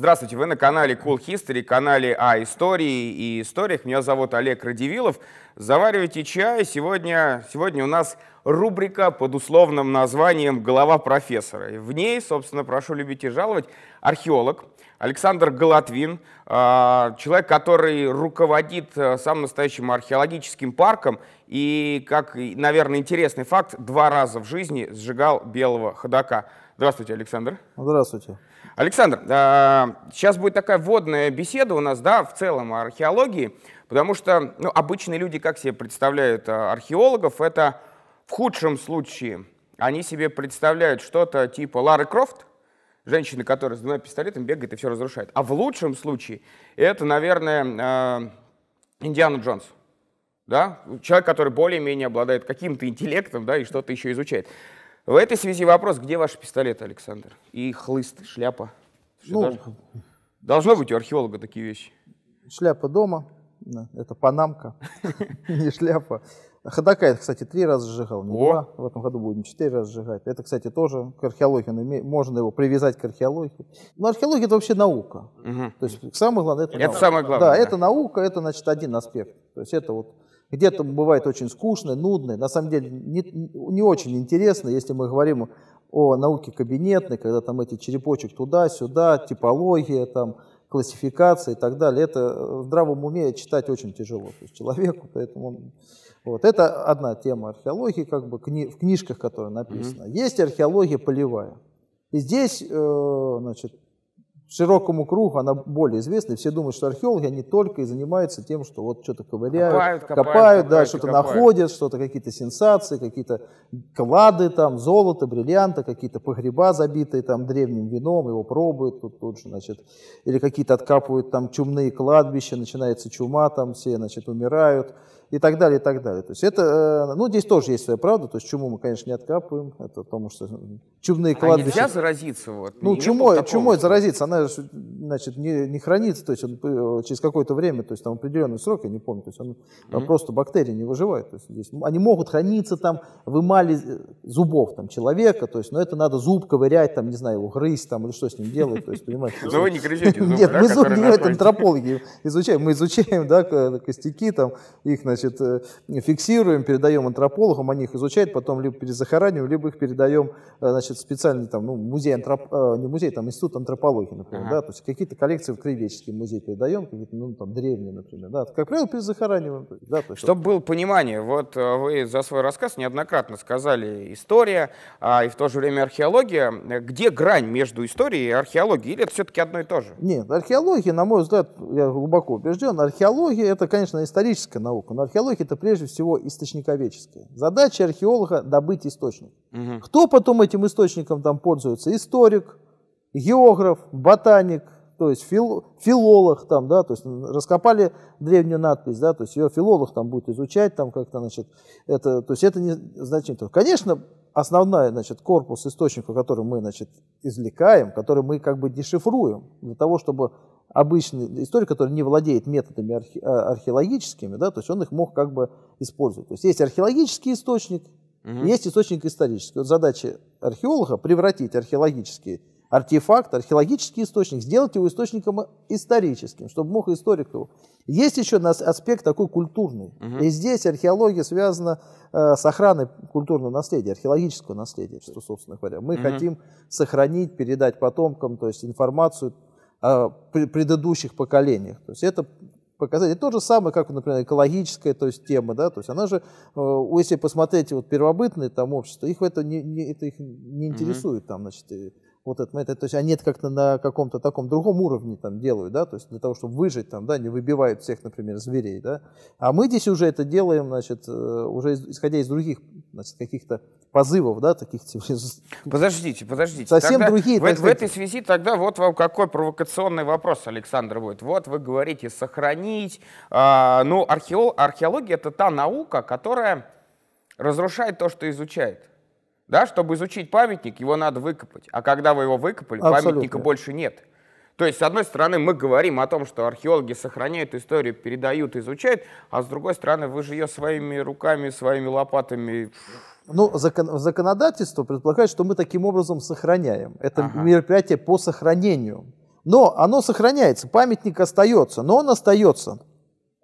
Здравствуйте, вы на канале Cool History, канале о истории и историях. Меня зовут Олег Радивилов. Заваривайте чай. Сегодня, сегодня у нас рубрика под условным названием «Голова профессора». в ней, собственно, прошу любить и жаловать, археолог Александр Голотвин, а, человек, который руководит а, самым настоящим археологическим парком и, как, наверное, интересный факт, два раза в жизни сжигал белого ходока. Здравствуйте, Александр. Здравствуйте. Александр, сейчас а, будет такая вводная беседа у нас, да, в целом о археологии, потому что ну, обычные люди как себе представляют а, археологов, это в худшем случае они себе представляют что-то типа Лары Крофт, женщины, которая с двумя пистолетами бегает и все разрушает. А в лучшем случае это, наверное, а, Индиана Джонс. Да? Человек, который более-менее обладает каким-то интеллектом да, и что-то еще изучает. В этой связи вопрос, где ваши пистолеты, Александр? И хлыст, шляпа. ну, должно, должно быть у археолога такие вещи. Шляпа дома, это панамка, не шляпа. Ходока я, кстати, три раза сжигал, не два. В этом году будем четыре раза сжигать. Это, кстати, тоже к археологии. Можно его привязать к археологии. Но археология это вообще наука. То есть самое главное это, это Самое главное, да, да, это наука, это значит один аспект. То есть это вот где-то бывает очень скучно, нудно, на самом деле не, не очень интересно, если мы говорим о науке кабинетной, когда там эти черепочек туда-сюда, типология, там, классификация и так далее. Это э, в здравом уме читать очень тяжело то есть человеку, поэтому вот это одна тема археологии, как бы кни, в книжках, которые написано. Mm-hmm. Есть археология полевая. И здесь, э, значит, широкому кругу она более известна. Все думают, что археологи, они только и занимаются тем, что вот что-то ковыряют, копают, копают, копают, да, что-то находят, что-то какие-то сенсации, какие-то клады там, золото, бриллианты, какие-то погреба забитые там древним вином, его пробуют тут, тут же, значит, или какие-то откапывают там чумные кладбища, начинается чума там, все, значит, умирают и так далее, и так далее. То есть это, э, ну, здесь тоже есть своя правда, то есть чуму мы, конечно, не откапываем, это потому что чумные кладбища... А нельзя заразиться? Вот, ну, Нет чумой, такого, чумой что? заразиться, она, значит, не, не хранится, то есть он, э, через какое-то время, то есть там определенный срок, я не помню, то есть он, mm-hmm. просто бактерии не выживает. То есть здесь, ну, они могут храниться там в эмали э, зубов там, человека, то есть, но это надо зуб ковырять, там, не знаю, его грызть там, или что с ним делать, то есть, понимаете? Но вы не грызете зубы, Нет, мы зубы ну, это антропологи изучаем, мы изучаем, да, костяки там, их, значит, значит, э, фиксируем, передаем антропологам, они их изучают, потом либо перезахораниваем, либо их передаем, э, значит, специальный там, ну, музей антроп... Э, не музей, там, институт антропологии, например, ага. да, то есть какие-то коллекции в краеведческий музей передаем, какие-то, ну, там, древние, например, да, как правило, перезахораниваем. Да, то есть, Чтобы вот... было понимание, вот вы за свой рассказ неоднократно сказали история, а, и в то же время археология, где грань между историей и археологией, или это все-таки одно и то же? Нет, археология, на мой взгляд, я глубоко убежден, археология — это, конечно, историческая наука, но археология это прежде всего источниковеческая. Задача археолога добыть источник. Угу. Кто потом этим источником там пользуется? Историк, географ, ботаник, то есть фил, филолог там, да, то есть раскопали древнюю надпись, да, то есть ее филолог там будет изучать, там как-то, значит, это, то есть это не значительно. Конечно, основной значит, корпус источника, который мы значит, извлекаем, который мы как бы дешифруем, для того, чтобы обычный историк, который не владеет методами архе э, археологическими, да, то есть он их мог как бы использовать. То есть есть археологический источник, угу. есть источник исторический. Вот задача археолога превратить археологический артефакт, археологический источник, сделать его источником историческим, чтобы мог историк его. Есть еще аспект такой культурный. Угу. И здесь археология связана э, с охраной культурного наследия, археологического наследия, что, собственно говоря. Мы угу. хотим сохранить, передать потомкам, то есть информацию о предыдущих поколениях. То есть это показать, это То же самое, как, например, экологическая то есть, тема, да, то есть она же, э, если посмотреть вот первобытные там общества, их это не, не, это их не интересует, mm там, значит, вот этот момент. То есть они это как-то на каком-то таком другом уровне там делают, да, то есть для того, чтобы выжить там, да, не выбивают всех, например, зверей, да. А мы здесь уже это делаем, значит, э, уже исходя из других, значит, каких-то позывов, да, таких типа Подождите, подождите. Совсем тогда другие. В, в этой связи тогда вот вам какой провокационный вопрос, Александр, будет. Вот вы говорите сохранить, э, ну, археол, археология это та наука, которая разрушает то, что изучает. Да, чтобы изучить памятник, его надо выкопать. А когда вы его выкопали, Абсолютно. памятника больше нет. То есть, с одной стороны, мы говорим о том, что археологи сохраняют историю, передают, изучают, а с другой стороны, вы же ее своими руками, своими лопатами... Ну, закон, законодательство предполагает, что мы таким образом сохраняем. Это ага. мероприятие по сохранению. Но оно сохраняется, памятник остается, но он остается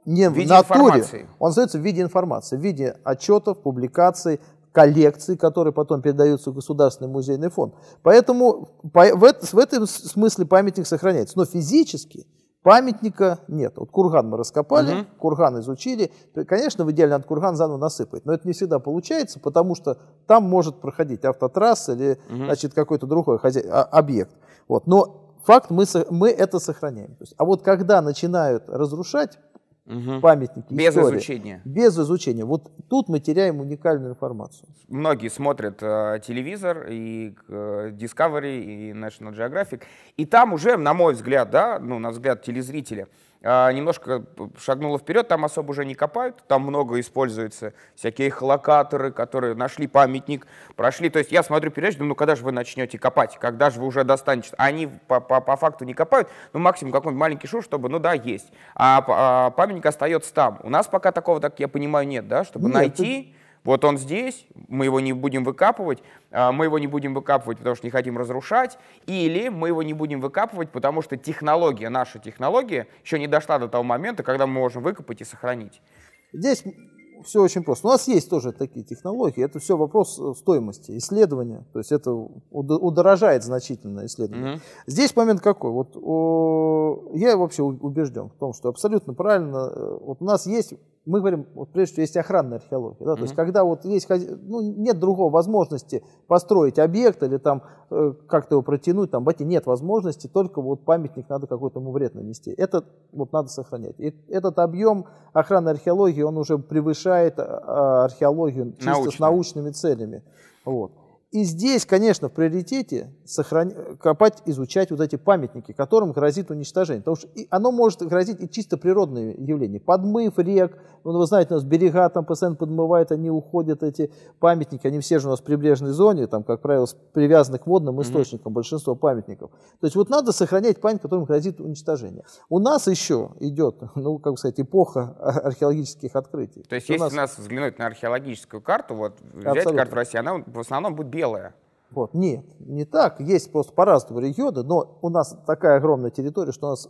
не в, в натуре, информации. он остается в виде информации, в виде отчетов, публикаций, коллекции, которые потом передаются в Государственный музейный фонд. Поэтому по, в, в этом смысле памятник сохраняется. Но физически памятника нет. Вот курган мы раскопали, угу. курган изучили. Конечно, в идеале надо курган заново насыпать, но это не всегда получается, потому что там может проходить автотрасса или угу. значит, какой-то другой хозя... А, объект. Вот. Но факт, мы, мы это сохраняем. То есть, а вот когда начинают разрушать угу. памятники Без истории. изучения. Без изучения. Вот тут мы теряем уникальную информацию. Многие смотрят э, телевизор и э, Discovery, и National Geographic, и там уже, на мой взгляд, да, ну, на взгляд телезрителя, а, немножко шагнула вперед, там особо уже не копают, там много используется всякие их локаторы, которые нашли памятник, прошли. То есть я смотрю передачу, думаю, ну когда же вы начнете копать, когда же вы уже достанете? Они по, по, по факту не копают, ну максимум какой-нибудь маленький шур, чтобы, ну да, есть. А, а памятник остается там. У нас пока такого, так я понимаю, нет, да, чтобы нет, найти... Ты вот он здесь, мы его не будем выкапывать, а, мы его не будем выкапывать, потому что не хотим разрушать, или мы его не будем выкапывать, потому что технология, наша технология, еще не дошла до того момента, когда мы можем выкопать и сохранить. Здесь все очень просто. У нас есть тоже такие технологии. Это все вопрос э, стоимости исследования. То есть это удорожает значительно исследование. Mm-hmm. Здесь момент какой? Вот о, я вообще убежден в том, что абсолютно правильно. Э, вот у нас есть мы говорим, вот, прежде всего, есть охранная археология. Да, mm-hmm. То есть, когда вот есть, ну, нет другого возможности построить объект или там э, как-то его протянуть, там, бати, нет возможности, только вот памятник надо какой-то ему вред нанести. Это вот надо сохранять. И этот объем охранной археологии, он уже превышает э, археологию чисто Научную. с научными целями. Вот. И здесь, конечно, в приоритете сохран... копать, изучать вот эти памятники, которым грозит уничтожение. Потому что оно может грозить и чисто природные явления. Подмыв рек, ну, вы знаете, у нас берега там постоянно подмывают, они уходят, эти памятники, они все же у нас в прибрежной зоне, там, как правило, привязаны к водным источникам mm-hmm. большинство памятников. То есть вот надо сохранять память, которым грозит уничтожение. У нас еще идет, ну, как сказать, эпоха археологических открытий. То есть, То если нас... нас взглянуть на археологическую карту, вот взять Абсолютно. карту России, она в основном будет белая белое. Вот. Нет, не так. Есть просто по-разному регионы, но у нас такая огромная территория, что у нас...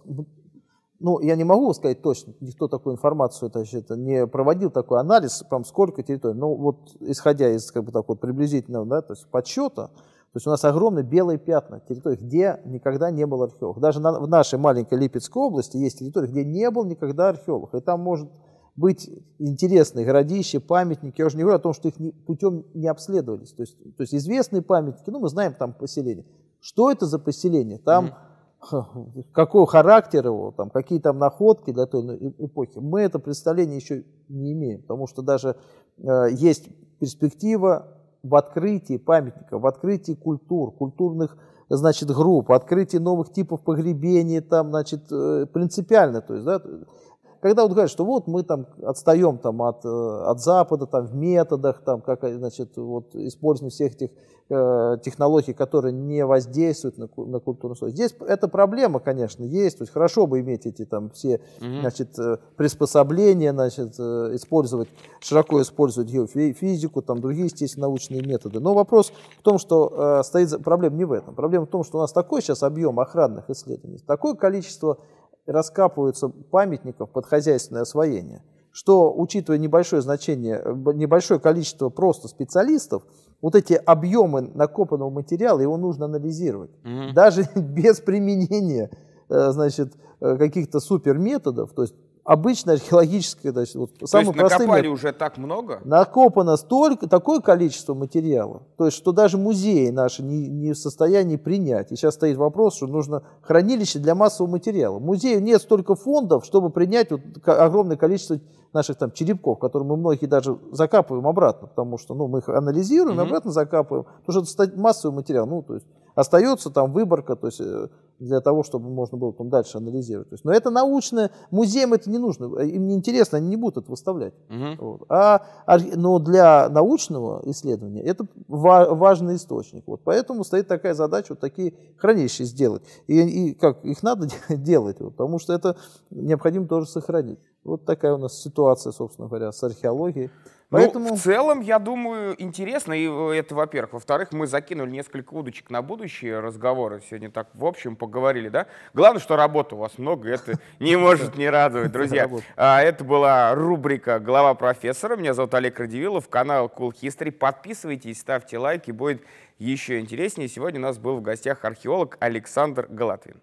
Ну, я не могу сказать точно, никто такую информацию значит, не проводил, такой анализ, прям сколько территорий. Ну, вот исходя из как бы, так вот, приблизительного да, то есть подсчета, то есть у нас огромные белые пятна территории, где никогда не было археолог. Даже на, в нашей маленькой Липецкой области есть территория, где не был никогда археолог. И там может быть интересные городища, памятники. Я уже не говорю о том, что их не, путем не обследовались. То есть, то есть известные памятники, ну мы знаем там поселение. Что это за поселение? Там mm-hmm. какой характер его, там, какие там находки для той э, эпохи. Мы это представление еще не имеем, потому что даже э, есть перспектива в открытии памятников, в открытии культур, культурных значит, групп, открытие новых типов погребений, там, значит, э, принципиально, то есть, да, когда вот говорят, что вот мы там отстаем там от, э, от Запада там в методах, там как, э, значит, вот используем всех этих э, технологий, которые не воздействуют на, на культурный слой. Здесь эта проблема, конечно, есть. То есть хорошо бы иметь эти там все, mm-hmm. значит, э, приспособления, значит, использовать, широко использовать геофизику, там другие, естественно, научные методы. Но вопрос в том, что э, стоит проблема не в этом. Проблема в том, что у нас такой сейчас объем охранных исследований, такое количество раскапываются памятников под хозяйственное освоение, что, учитывая небольшое значение, небольшое количество просто специалистов, вот эти объемы накопанного материала, его нужно анализировать. Угу. Даже без применения э, значит, э, каких-то супер методов, то есть обычная то есть вот самый есть накопали простым, уже так много? Накопано столько, такое количество материала, то есть, что даже музеи наши не, не в состоянии принять. И сейчас стоит вопрос, что нужно хранилище для массового материала. Музею нет столько фондов, чтобы принять вот огромное количество наших там черепков, которые мы многие даже закапываем обратно, потому что ну, мы их анализируем, mm-hmm. обратно закапываем, потому что это массовый материал, ну, то есть остается там выборка, то есть э, для того, чтобы можно было там дальше анализировать. То есть, но это научное, музеям это не нужно, э, им не интересно, они не будут это выставлять. Угу. Вот. А, но для научного исследования это ва- важный источник. Вот поэтому стоит такая задача вот такие хранилища сделать. И, и как их надо делать, вот, потому что это необходимо тоже сохранить. Вот такая у нас ситуация, собственно говоря, с археологией. Поэтому... Ну, в целом, я думаю, интересно, и э, это, во-первых. Во-вторых, мы закинули несколько удочек на будущее разговоры. Сегодня так, в общем, поговорили, да? Главное, что работы у вас много, это не может не радовать, друзья. А Это была рубрика «Глава профессора». Меня зовут Олег Радивилов, канал Cool History. Подписывайтесь, ставьте лайки, будет еще интереснее. Сегодня у нас был в гостях археолог Александр Галатвин.